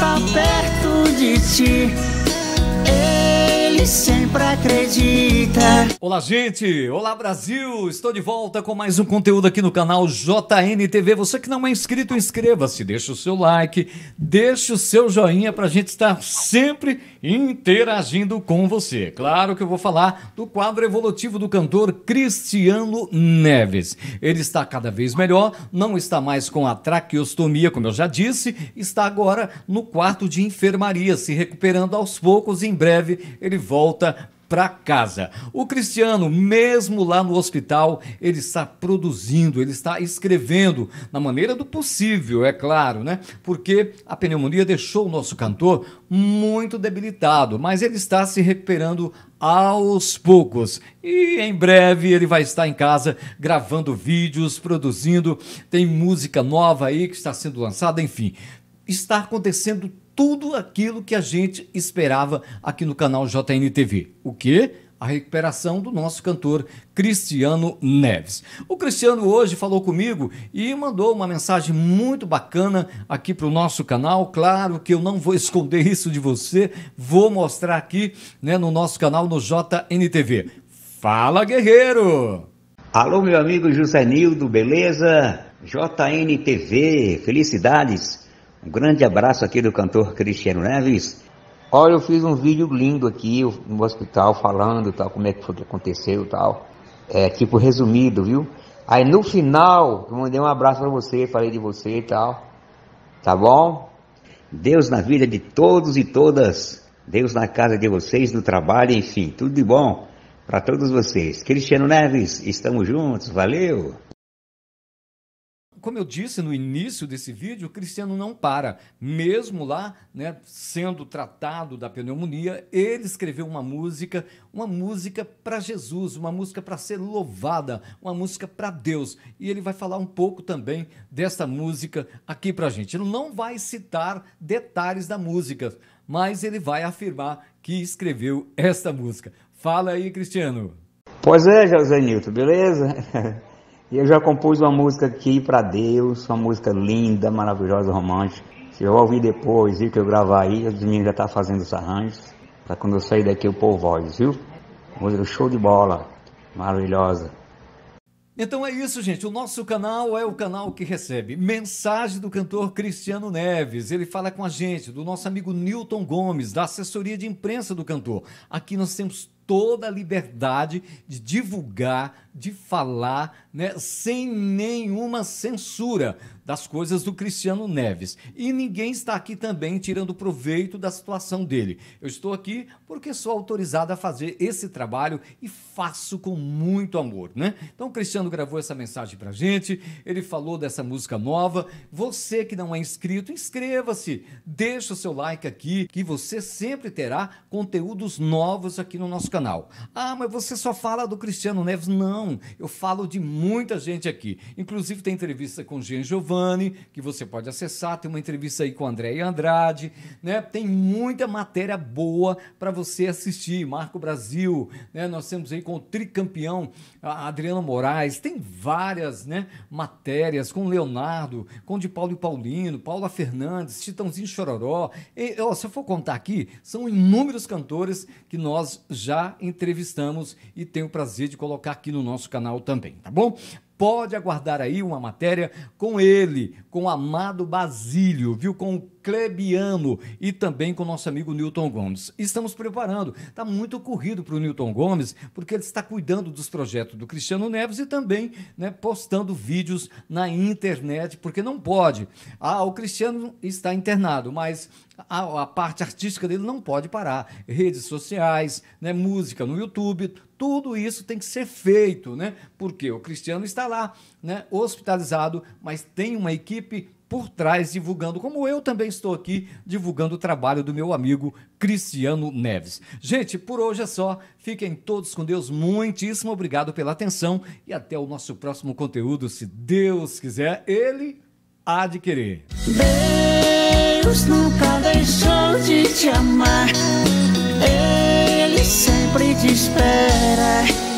está perto de ti. Ele sempre sempre acredita. Olá, gente! Olá, Brasil! Estou de volta com mais um conteúdo aqui no canal JNTV. Você que não é inscrito, inscreva-se, deixe o seu like, deixe o seu joinha para a gente estar sempre interagindo com você. Claro que eu vou falar do quadro evolutivo do cantor Cristiano Neves. Ele está cada vez melhor, não está mais com a traqueostomia, como eu já disse, está agora no quarto de enfermaria, se recuperando aos poucos. Em breve ele volta para casa. O Cristiano, mesmo lá no hospital, ele está produzindo, ele está escrevendo na maneira do possível, é claro, né? Porque a pneumonia deixou o nosso cantor muito debilitado, mas ele está se recuperando aos poucos. E em breve ele vai estar em casa gravando vídeos, produzindo, tem música nova aí que está sendo lançada, enfim. Está acontecendo tudo aquilo que a gente esperava aqui no canal JNTV. O que? A recuperação do nosso cantor Cristiano Neves. O Cristiano hoje falou comigo e mandou uma mensagem muito bacana aqui para o nosso canal. Claro que eu não vou esconder isso de você, vou mostrar aqui né, no nosso canal no JNTV. Fala, guerreiro! Alô, meu amigo José Nildo, beleza? JNTV, felicidades! Um grande abraço aqui do cantor Cristiano Neves. Olha, eu fiz um vídeo lindo aqui no hospital falando tal, como é que foi que aconteceu tal. É tipo resumido, viu? Aí no final eu mandei um abraço para você, falei de você e tal. Tá bom? Deus na vida de todos e todas. Deus na casa de vocês, no trabalho, enfim, tudo de bom para todos vocês. Cristiano Neves, estamos juntos, valeu! Como eu disse no início desse vídeo, o Cristiano não para. Mesmo lá, né, sendo tratado da pneumonia, ele escreveu uma música, uma música para Jesus, uma música para ser louvada, uma música para Deus. E ele vai falar um pouco também dessa música aqui para a gente. Ele não vai citar detalhes da música, mas ele vai afirmar que escreveu esta música. Fala aí, Cristiano. Pois é, José Nilton, beleza? E eu já compus uma música aqui para Deus, uma música linda, maravilhosa, romântica. Se eu ouvir depois viu, que eu gravar aí, os meninos já tá fazendo os arranjos, para quando eu sair daqui eu pôr voz, viu? Música show de bola, maravilhosa. Então é isso, gente. O nosso canal é o canal que recebe mensagem do cantor Cristiano Neves. Ele fala com a gente, do nosso amigo Newton Gomes, da assessoria de imprensa do cantor. Aqui nós temos toda a liberdade de divulgar, de falar, né, sem nenhuma censura das coisas do Cristiano Neves. E ninguém está aqui também tirando proveito da situação dele. Eu estou aqui porque sou autorizado a fazer esse trabalho e faço com muito amor, né? Então o Cristiano gravou essa mensagem pra gente, ele falou dessa música nova. Você que não é inscrito, inscreva-se, deixa o seu like aqui que você sempre terá conteúdos novos aqui no nosso canal canal. Ah, mas você só fala do Cristiano Neves. Não, eu falo de muita gente aqui. Inclusive tem entrevista com Jean Giovanni, que você pode acessar. Tem uma entrevista aí com André e Andrade. Né? Tem muita matéria boa para você assistir. Marco Brasil, né? nós temos aí com o tricampeão Adriano Moraes. Tem várias né, matérias com Leonardo, com de Paulo e Paulino, Paula Fernandes, Titãozinho Chororó. E, ó, se eu for contar aqui, são inúmeros cantores que nós já entrevistamos e tenho o prazer de colocar aqui no nosso canal também, tá bom? Pode aguardar aí uma matéria com ele, com o Amado Basílio, viu? Com o Clebiano e também com nosso amigo Newton Gomes. Estamos preparando, está muito corrido para o Newton Gomes, porque ele está cuidando dos projetos do Cristiano Neves e também né, postando vídeos na internet, porque não pode. Ah, o Cristiano está internado, mas a, a, parte artística dele não pode parar. Redes sociais, né, música no YouTube, tudo isso tem que ser feito, né? Porque o Cristiano está lá, né, hospitalizado, mas tem uma equipe por trás divulgando, como eu também estou aqui divulgando o trabalho do meu amigo Cristiano Neves. Gente, por hoje é só. Fiquem todos com Deus. Muitíssimo obrigado pela atenção e até o nosso próximo conteúdo, se Deus quiser, ele há de querer. Deus nunca deixou de te amar. Ele sempre te espera.